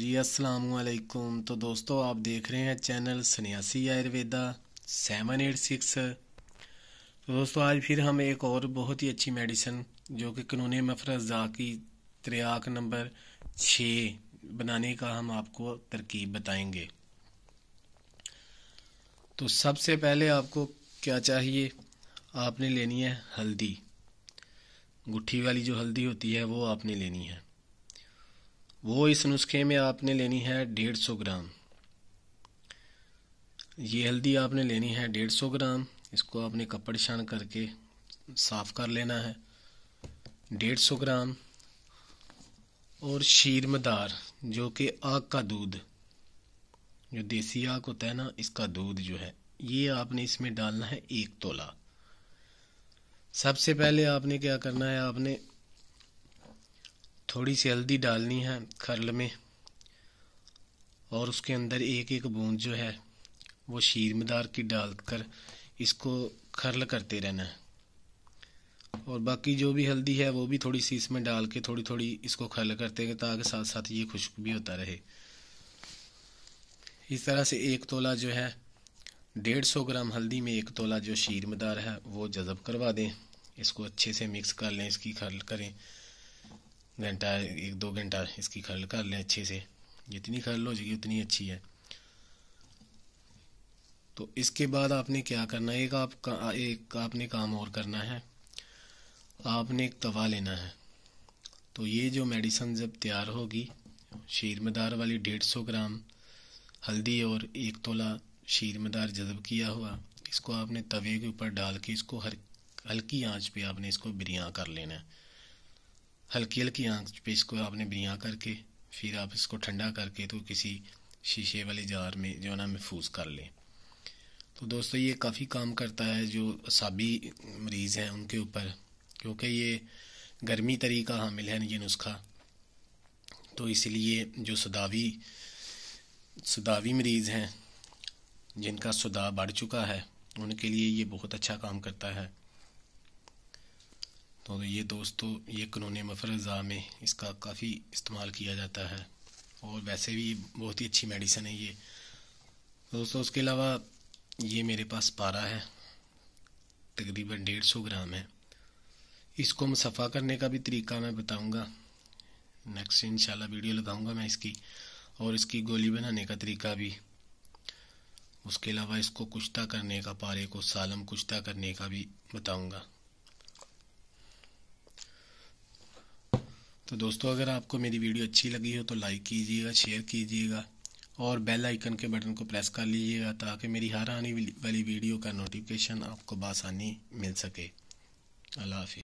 जी अस्सलाम वालेकुम तो दोस्तों आप देख रहे हैं चैनल सन्यासी आयुर्वेदा सेवन एट सिक्स तो दोस्तों आज फिर हम एक और बहुत ही अच्छी मेडिसिन जो कि कनून मफरजा की त्रियाक नंबर छः बनाने का हम आपको तरकीब बताएंगे तो सबसे पहले आपको क्या चाहिए आपने लेनी है हल्दी गुट्ठी वाली जो हल्दी होती है वो आपने लेनी है वो इस नुस्खे में आपने लेनी है डेढ़ सौ ग्राम ये हल्दी आपने लेनी है डेढ़ सौ ग्राम इसको आपने कपड़ छान करके साफ़ कर लेना है डेढ़ सौ ग्राम और शीर मदार जो कि आग का दूध जो देसी आग होता है ना इसका दूध जो है ये आपने इसमें डालना है एक तोला सबसे पहले आपने क्या करना है आपने थोड़ी सी हल्दी डालनी है खरल में और उसके अंदर एक एक बूंद जो है वो शीर मदार की डालकर इसको खरल करते रहना है और बाकी जो भी हल्दी है वो भी थोड़ी सी इसमें डाल के थोड़ी थोड़ी इसको खरल करते हैं ताकि साथ साथ ये खुश्क भी होता रहे इस तरह से एक तोला जो है डेढ़ सौ ग्राम हल्दी में एक तोला जो शीर मदार है वो जज़ब करवा दें इसको अच्छे से मिक्स कर लें इसकी खरल करें घंटा एक दो घंटा इसकी खल कर लें अच्छे से जितनी खल हो जाएगी उतनी अच्छी है तो इसके बाद आपने क्या करना है एक आप का, एक आपने काम और करना है आपने एक तवा लेना है तो ये जो मेडिसन जब तैयार होगी शीर मदार वाली डेढ़ सौ ग्राम हल्दी और एक तोला शीर मदार जज़ब किया हुआ इसको आपने तवे के ऊपर डाल के इसको हर हल्की आंच पे आपने इसको बिरियाँ कर लेना है हल्की हल्की आँख पे इसको आपने बियाँ करके फिर आप इसको ठंडा करके तो किसी शीशे वाले जार में जो है ना महफूज कर लें तो दोस्तों ये काफ़ी काम करता है जो असाबी मरीज़ हैं उनके ऊपर क्योंकि ये गर्मी तरी का हामिल है ये नुस्खा तो इसलिए जो सदावी सदावी मरीज़ हैं जिनका सुदा बढ़ चुका है उनके लिए ये बहुत अच्छा काम करता है तो ये दोस्तों ये क़ानून मफरजा में इसका काफ़ी इस्तेमाल किया जाता है और वैसे भी बहुत ही अच्छी मेडिसिन है ये दोस्तों उसके अलावा ये मेरे पास पारा है तकरीबन डेढ़ सौ ग्राम है इसको हम सफ़ा करने का भी तरीका मैं बताऊंगा नेक्स्ट इंशाल्लाह वीडियो लगाऊंगा मैं इसकी और इसकी गोली बनाने का तरीका भी उसके अलावा इसको कुश्ता करने का पारे को सालम कुश्ता करने का भी बताऊँगा तो दोस्तों अगर आपको मेरी वीडियो अच्छी लगी हो तो लाइक कीजिएगा शेयर कीजिएगा और बेल आइकन के बटन को प्रेस कर लीजिएगा ताकि मेरी हर आने वाली वीडियो का नोटिफिकेशन आपको बासानी मिल सके अल्लाह हाफि